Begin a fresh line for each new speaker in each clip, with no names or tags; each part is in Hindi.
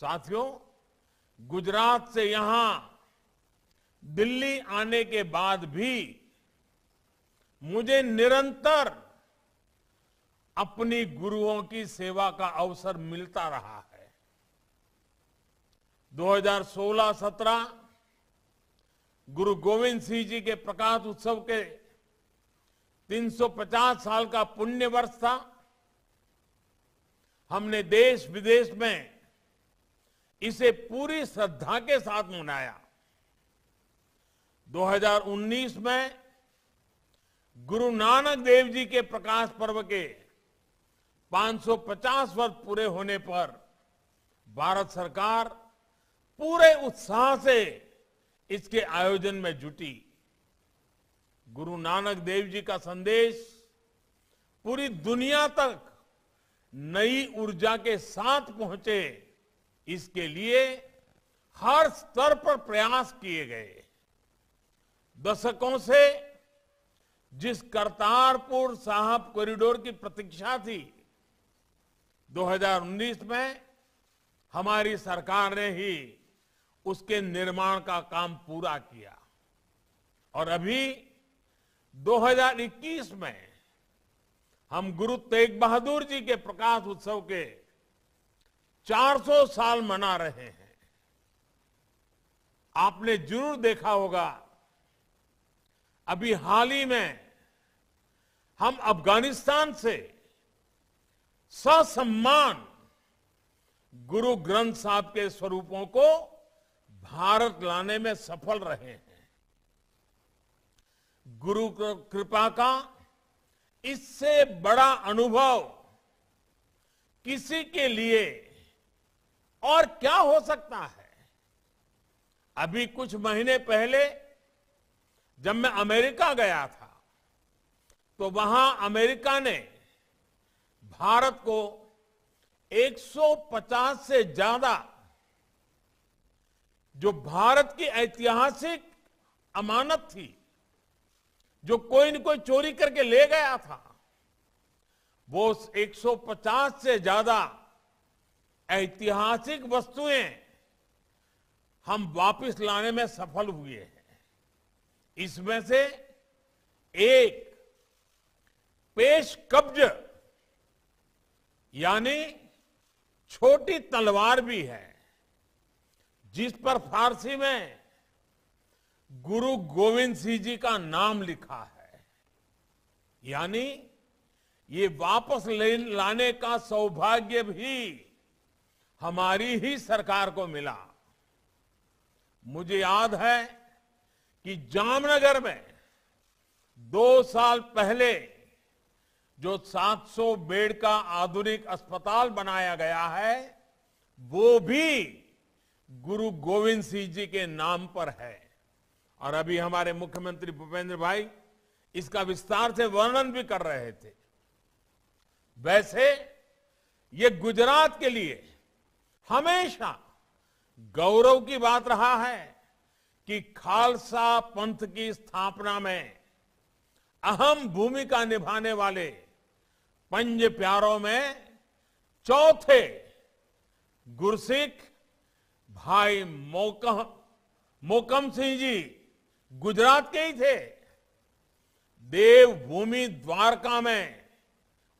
साथियों गुजरात से यहां दिल्ली आने के बाद भी मुझे निरंतर अपनी गुरुओं की सेवा का अवसर मिलता रहा है 2016-17 गुरु गोविंद सिंह जी के प्रकाश उत्सव के 350 साल का पुण्य वर्ष था हमने देश विदेश में इसे पूरी श्रद्धा के साथ मनाया 2019 में गुरु नानक देव जी के प्रकाश पर्व के 550 वर्ष पूरे होने पर भारत सरकार पूरे उत्साह से इसके आयोजन में जुटी गुरु नानक देव जी का संदेश पूरी दुनिया तक नई ऊर्जा के साथ पहुंचे इसके लिए हर स्तर पर प्रयास किए गए दशकों से जिस करतारपुर साहब कॉरिडोर की प्रतीक्षा थी 2019 में हमारी सरकार ने ही उसके निर्माण का काम पूरा किया और अभी 2021 में हम गुरु तेग बहादुर जी के प्रकाश उत्सव के 400 साल मना रहे हैं आपने जरूर देखा होगा अभी हाल ही में हम अफगानिस्तान से ससम्मान गुरु ग्रंथ साहब के स्वरूपों को भारत लाने में सफल रहे हैं गुरु कृपा का इससे बड़ा अनुभव किसी के लिए और क्या हो सकता है अभी कुछ महीने पहले जब मैं अमेरिका गया था तो वहां अमेरिका ने भारत को 150 से ज्यादा जो भारत की ऐतिहासिक अमानत थी जो कोई न कोई चोरी करके ले गया था वो 150 से ज्यादा ऐतिहासिक वस्तुएं हम वापस लाने में सफल हुए हैं इसमें से एक पेश कब्ज यानी छोटी तलवार भी है जिस पर फारसी में गुरु गोविंद सिंह जी का नाम लिखा है यानी ये वापस लाने का सौभाग्य भी हमारी ही सरकार को मिला मुझे याद है कि जामनगर में दो साल पहले जो 700 बेड का आधुनिक अस्पताल बनाया गया है वो भी गुरु गोविंद सिंह जी के नाम पर है और अभी हमारे मुख्यमंत्री भूपेंद्र भाई इसका विस्तार से वर्णन भी कर रहे थे वैसे ये गुजरात के लिए हमेशा गौरव की बात रहा है कि खालसा पंथ की स्थापना में अहम भूमिका निभाने वाले पंज प्यारों में चौथे गुरसिख भाई मोकम मोकम सिंह जी गुजरात के ही थे देवभूमि द्वारका में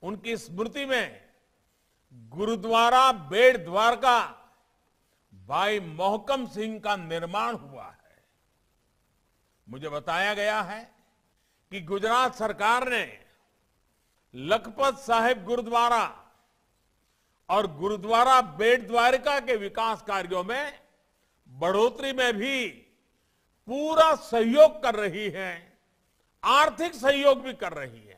उनकी स्मृति में गुरुद्वारा बेड़ द्वारका भाई मोहकम सिंह का निर्माण हुआ है मुझे बताया गया है कि गुजरात सरकार ने लखपत साहिब गुरुद्वारा और गुरुद्वारा बेट द्वारका के विकास कार्यों में बढ़ोतरी में भी पूरा सहयोग कर रही है आर्थिक सहयोग भी कर रही है